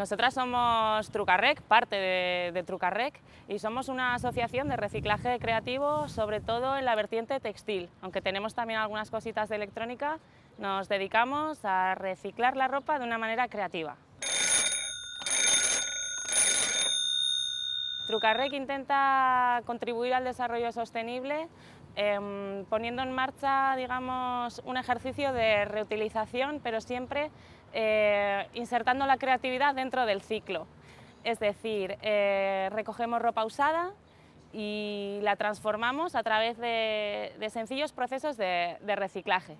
Nosotras somos Trucarrec, parte de, Trucarrec, y somos una asociación de reciclaje creativo, sobre todo en la vertiente textil. Aunque tenemos también algunas cositas de electrónica, nos dedicamos a reciclar la ropa de una manera creativa. Trucarrec intenta contribuir al desarrollo sostenible em, poniendo en marcha digamos, un ejercicio de reutilización, pero siempre eh, insertando la creatividad dentro del ciclo. Es decir, eh, recogemos ropa usada y la transformamos a través de, sencillos procesos de, de reciclaje.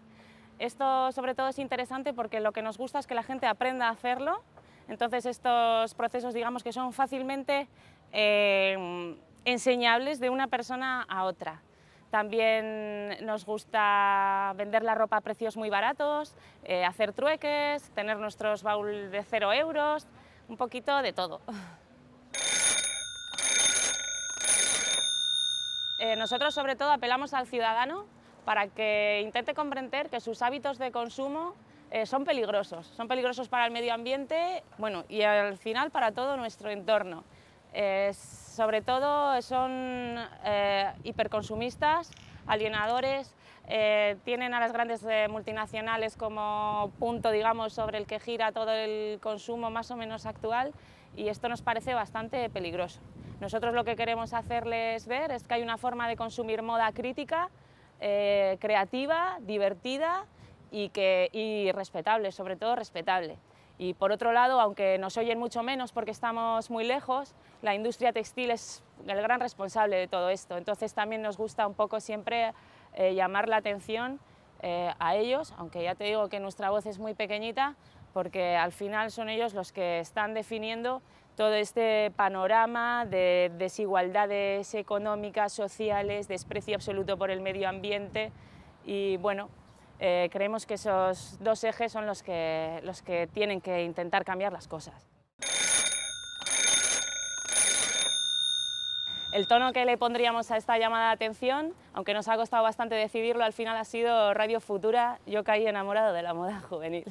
Esto sobre todo es interesante porque lo que nos gusta es que la gente aprenda a hacerlo entonces estos procesos digamos que son fácilmente eh, enseñables de una persona a otra. También nos gusta vender la ropa a precios muy baratos, eh, hacer trueques, tener nuestros baúl de cero euros, un poquito de todo. Eh, nosotros sobre todo apelamos al ciudadano para que intente comprender que sus hábitos de consumo eh, son peligrosos. Son peligrosos para el medio ambiente bueno, y al final para todo nuestro entorno. Eh, sobre todo son eh, hiperconsumistas, alienadores, tienen a las grandes multinacionales como punto, digamos, sobre el que gira todo el consumo más o menos actual y esto nos parece bastante peligroso. Nosotros lo que queremos hacerles ver es que hay una forma de consumir moda crítica, creativa, divertida, y, que, respetable, sobre todo respetable. Y por otro lado, aunque nos oyen mucho menos porque estamos muy lejos, la industria textil es el gran responsable de todo esto. Entonces también nos gusta un poco siempre eh, llamar la atención eh, a ellos, aunque ya te digo que nuestra voz es muy pequeñita, porque al final son ellos los que están definiendo todo este panorama de desigualdades económicas, sociales, desprecio absoluto por el medio ambiente y bueno, eh, creemos que esos dos ejes son los que, los que tienen que intentar cambiar las cosas. El tono que le pondríamos a esta llamada de atención, aunque nos ha costado bastante decidirlo, al final ha sido Radio Futura, yo caí enamorado de la moda juvenil.